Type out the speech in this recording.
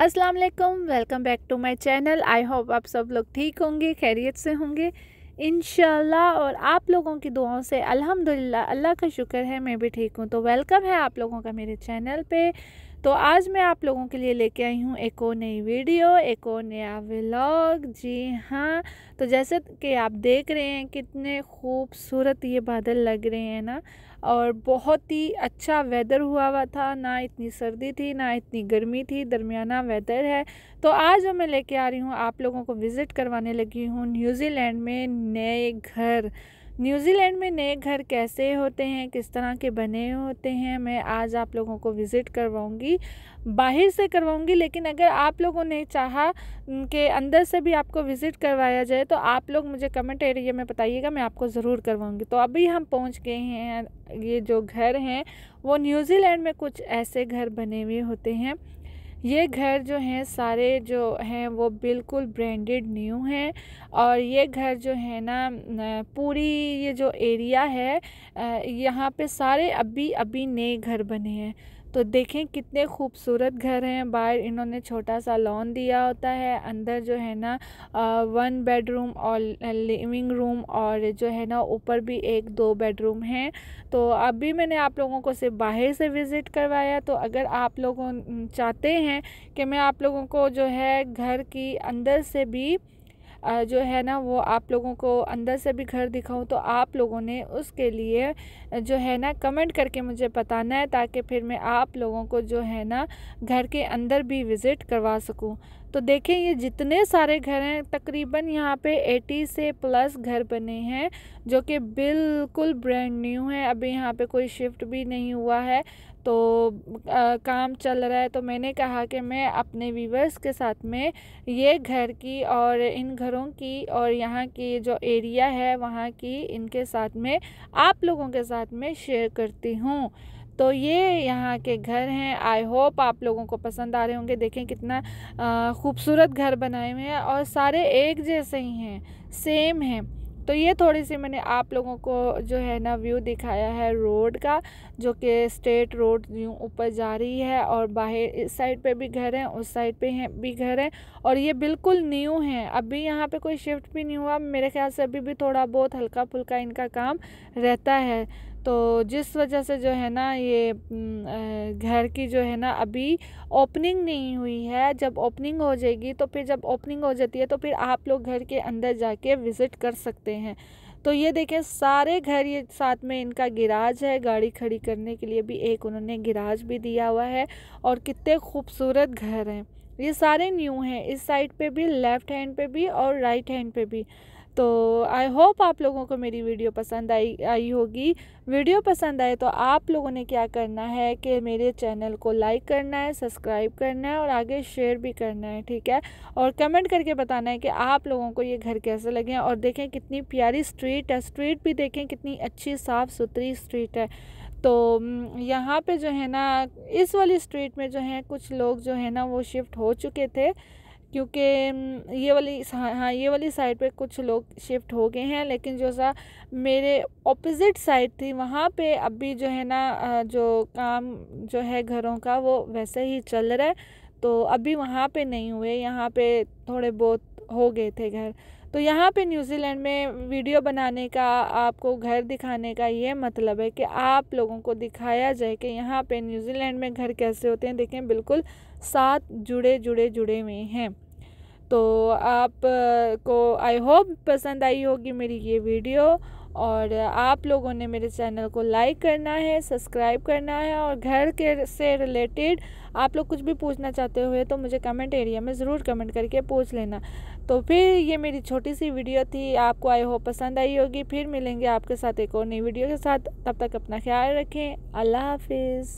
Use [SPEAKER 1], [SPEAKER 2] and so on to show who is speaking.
[SPEAKER 1] अस्सलाम वालेकुम welcome back to my channel I hope आप सब लोग ठीक होंगे खैरियत से होंगे इन और आप लोगों की दुआओं से अल्हम्दुलिल्लाह अल्लाह का शुक्र है मैं भी ठीक हूँ तो वेलकम है आप लोगों का मेरे चैनल पे तो आज मैं आप लोगों के लिए लेके आई हूँ एक और नई वीडियो एक और नया व्लॉग जी हाँ तो जैसे कि आप देख रहे हैं कितने खूबसूरत ये बादल लग रहे हैं ना और बहुत ही अच्छा वेदर हुआ हुआ था ना इतनी सर्दी थी ना इतनी गर्मी थी दरमियाना वेदर है तो आज जो मैं लेके आ रही हूँ आप लोगों को विज़िट करवाने लगी हूँ न्यूज़ीलैंड में नए घर न्यूजीलैंड में नए घर कैसे होते हैं किस तरह के बने होते हैं मैं आज आप लोगों को विज़िट करवाऊंगी बाहर से करवाऊंगी लेकिन अगर आप लोगों ने चाहा कि अंदर से भी आपको विज़िट करवाया जाए तो आप लोग मुझे कमेंट एरिया में बताइएगा मैं आपको ज़रूर करवाऊंगी तो अभी हम पहुंच गए हैं ये जो घर हैं वो न्यूज़ीलैंड में कुछ ऐसे घर बने हुए होते हैं ये घर जो हैं सारे जो हैं वो बिल्कुल ब्रांडेड न्यू हैं और ये घर जो है ना पूरी ये जो एरिया है यहाँ पे सारे अभी अभी नए घर बने हैं तो देखें कितने खूबसूरत घर हैं बाहर इन्होंने छोटा सा लॉन दिया होता है अंदर जो है ना वन बेडरूम और लिविंग रूम और जो है ना ऊपर भी एक दो बेडरूम हैं तो अभी मैंने आप लोगों को सिर्फ बाहर से विज़िट करवाया तो अगर आप लोगों चाहते हैं कि मैं आप लोगों को जो है घर की अंदर से भी जो है ना वो आप लोगों को अंदर से भी घर दिखाऊँ तो आप लोगों ने उसके लिए जो है ना कमेंट करके मुझे बताना है ताकि फिर मैं आप लोगों को जो है ना घर के अंदर भी विज़िट करवा सकूँ तो देखें ये जितने सारे घर हैं तकरीबन यहाँ पे 80 से प्लस घर बने हैं जो कि बिल्कुल ब्रांड न्यू है अभी यहाँ पे कोई शिफ्ट भी नहीं हुआ है तो आ, काम चल रहा है तो मैंने कहा कि मैं अपने व्यूवर्स के साथ में ये घर की और इन घरों की और यहाँ की जो एरिया है वहाँ की इनके साथ में आप लोगों के साथ में शेयर करती हूँ तो ये यहाँ के घर हैं आई होप आप लोगों को पसंद आ रहे होंगे देखें कितना खूबसूरत घर बनाए हुए हैं और सारे एक जैसे ही हैं सेम हैं तो ये थोड़ी सी मैंने आप लोगों को जो है ना व्यू दिखाया है रोड का जो कि स्टेट रोड यूँ ऊपर जा रही है और बाहर इस साइड पे भी घर हैं उस साइड पे हैं भी घर हैं और ये बिल्कुल न्यू हैं अभी यहाँ पे कोई शिफ्ट भी नहीं हुआ मेरे ख्याल से अभी भी थोड़ा बहुत हल्का फुल्का इनका काम रहता है तो जिस वजह से जो है ना ये घर की जो है ना अभी ओपनिंग नहीं हुई है जब ओपनिंग हो जाएगी तो फिर जब ओपनिंग हो जाती है तो फिर आप लोग घर के अंदर जाके विज़िट कर सकते हैं तो ये देखें सारे घर ये साथ में इनका गिराज है गाड़ी खड़ी करने के लिए भी एक उन्होंने गिराज भी दिया हुआ है और कितने खूबसूरत घर हैं ये सारे न्यू हैं इस साइड पे भी लेफ़्ट हैंड पे भी और राइट हैंड पे भी तो आई होप आप लोगों को मेरी वीडियो पसंद आई आई होगी वीडियो पसंद आए तो आप लोगों ने क्या करना है कि मेरे चैनल को लाइक करना है सब्सक्राइब करना है और आगे शेयर भी करना है ठीक है और कमेंट करके बताना है कि आप लोगों को ये घर कैसे लगे और देखें कितनी प्यारी स्ट्रीट है स्ट्रीट भी देखें कितनी अच्छी साफ़ सुथरी स्ट्रीट है तो यहाँ पे जो है ना इस वाली स्ट्रीट में जो है कुछ लोग जो है ना वो शिफ्ट हो चुके थे क्योंकि ये वाली हाँ ये वाली साइड पे कुछ लोग शिफ्ट हो गए हैं लेकिन जो सा मेरे ऑपोजिट साइड थी वहाँ पे अभी जो है ना जो काम जो है घरों का वो वैसे ही चल रहा है तो अभी वहाँ पे नहीं हुए यहाँ पे थोड़े बहुत हो गए थे घर तो यहाँ पे न्यूजीलैंड में वीडियो बनाने का आपको घर दिखाने का ये मतलब है कि आप लोगों को दिखाया जाए कि यहाँ पे न्यूजीलैंड में घर कैसे होते हैं देखें बिल्कुल साथ जुड़े जुड़े जुड़े हुए हैं तो आप को आई होप पसंद आई होगी मेरी ये वीडियो और आप लोगों ने मेरे चैनल को लाइक करना है सब्सक्राइब करना है और घर के से रिलेटेड आप लोग कुछ भी पूछना चाहते हुए तो मुझे कमेंट एरिया में ज़रूर कमेंट करके पूछ लेना तो फिर ये मेरी छोटी सी वीडियो थी आपको आई होप पसंद आई होगी फिर मिलेंगे आपके साथ एक और नई वीडियो के साथ तब तक अपना ख्याल रखें अल्लाह हाफिज़